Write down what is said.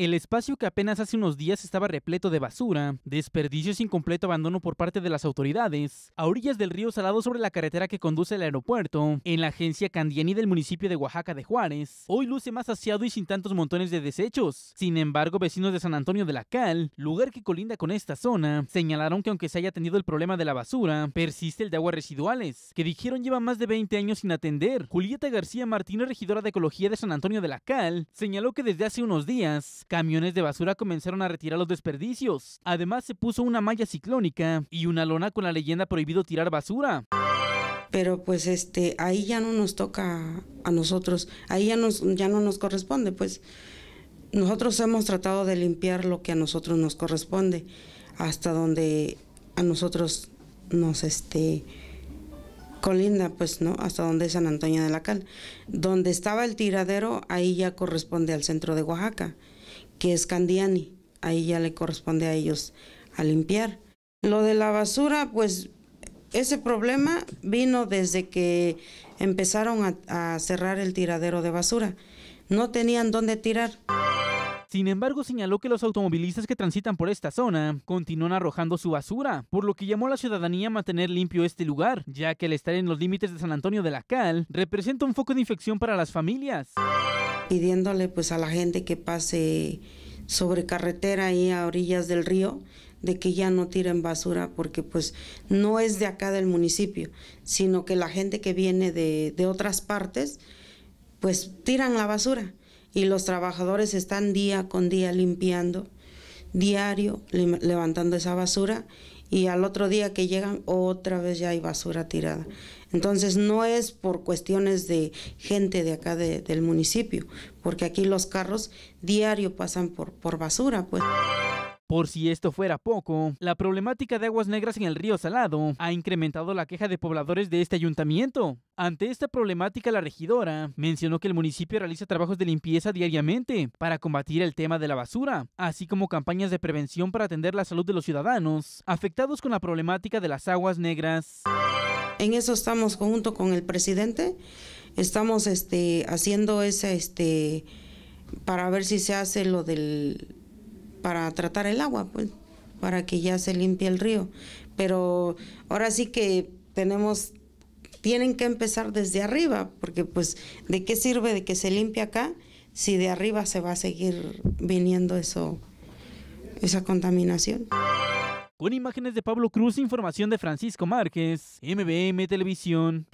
El espacio que apenas hace unos días estaba repleto de basura, desperdicios incompleto abandono por parte de las autoridades, a orillas del río Salado sobre la carretera que conduce al aeropuerto, en la agencia Candiani del municipio de Oaxaca de Juárez, hoy luce más saciado y sin tantos montones de desechos. Sin embargo, vecinos de San Antonio de la Cal, lugar que colinda con esta zona, señalaron que aunque se haya tenido el problema de la basura, persiste el de aguas residuales, que dijeron lleva más de 20 años sin atender. Julieta García Martínez, regidora de Ecología de San Antonio de la Cal, señaló que desde hace unos días Camiones de basura comenzaron a retirar los desperdicios. Además se puso una malla ciclónica y una lona con la leyenda prohibido tirar basura pero pues este ahí ya no nos toca a nosotros, ahí ya ya no nos corresponde, pues nosotros hemos tratado de limpiar lo que a nosotros nos corresponde hasta donde a nosotros nos este colinda, pues no, hasta donde es San Antonio de la Cal. Donde estaba el tiradero, ahí ya corresponde al centro de Oaxaca que es Candiani. Ahí ya le corresponde a ellos a limpiar. Lo de la basura, pues ese problema vino desde que empezaron a, cerrar el tiradero de basura. No tenían dónde tirar. Sin embargo, señaló que los automovilistas que transitan por esta zona continúan arrojando su basura, por lo que llamó a la ciudadanía a mantener limpio este lugar, ya que el estar en los límites de San Antonio de la Cal, representa un foco de infección para las familias pidiéndole pues a la gente que pase sobre carretera y a orillas del río de que ya no tiren basura porque pues no es de acá del municipio, sino que la gente que viene de, de otras partes pues tiran la basura y los trabajadores están día con día limpiando, diario levantando esa basura y al otro día que llegan otra vez ya hay basura tirada. Entonces no es por cuestiones de gente de acá del municipio, porque aquí los carros diario pasan por, por basura, pues. Por si esto fuera poco, la problemática de aguas negras en el río Salado ha incrementado la queja de pobladores de este ayuntamiento. Ante esta problemática, la regidora mencionó que el municipio realiza trabajos de limpieza diariamente para combatir el tema de la basura, así como campañas de prevención para atender la salud de los ciudadanos afectados con la problemática de las aguas negras. En eso estamos junto con el presidente, estamos este, haciendo ese, este, para ver si se hace lo del para tratar el agua, pues, para que ya se limpie el río. Pero ahora sí que tenemos, tienen que empezar desde arriba, porque pues, ¿de qué sirve de que se limpie acá si de arriba se va a seguir viniendo eso, esa contaminación? Con imágenes de Pablo Cruz, información de Francisco Márquez, MBM Televisión.